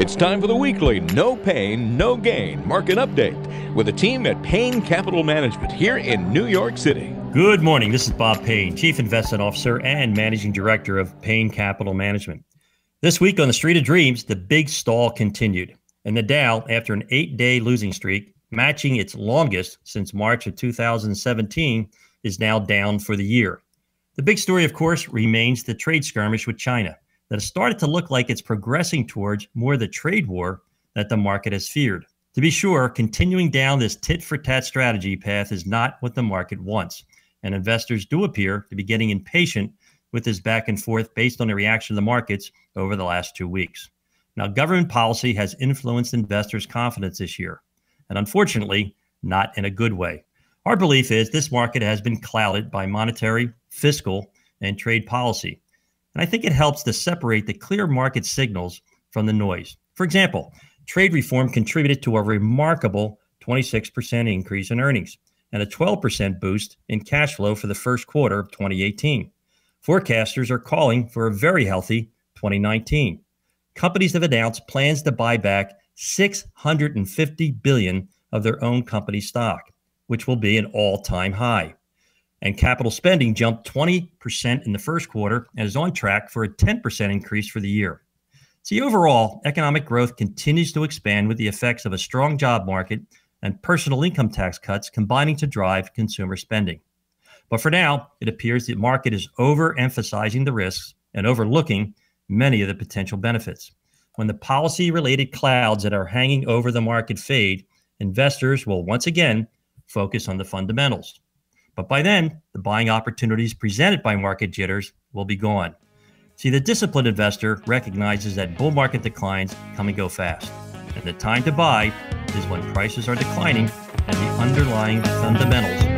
It's time for the weekly No Pain, No Gain market update with a team at Payne Capital Management here in New York City. Good morning. This is Bob Payne, Chief Investment Officer and Managing Director of Payne Capital Management. This week on the Street of Dreams, the big stall continued, and the Dow, after an eight day losing streak, matching its longest since March of 2017, is now down for the year. The big story, of course, remains the trade skirmish with China that started to look like it's progressing towards more the trade war that the market has feared. To be sure, continuing down this tit for tat strategy path is not what the market wants, and investors do appear to be getting impatient with this back and forth based on the reaction of the markets over the last two weeks. Now, government policy has influenced investors' confidence this year, and unfortunately, not in a good way. Our belief is this market has been clouded by monetary, fiscal, and trade policy, and I think it helps to separate the clear market signals from the noise. For example, trade reform contributed to a remarkable 26% increase in earnings and a 12% boost in cash flow for the first quarter of 2018. Forecasters are calling for a very healthy 2019. Companies have announced plans to buy back 650 billion of their own company stock, which will be an all-time high and capital spending jumped 20% in the first quarter and is on track for a 10% increase for the year. See, overall, economic growth continues to expand with the effects of a strong job market and personal income tax cuts combining to drive consumer spending. But for now, it appears the market is overemphasizing the risks and overlooking many of the potential benefits. When the policy related clouds that are hanging over the market fade, investors will once again focus on the fundamentals but by then, the buying opportunities presented by market jitters will be gone. See, the disciplined investor recognizes that bull market declines come and go fast, and the time to buy is when prices are declining and the underlying fundamentals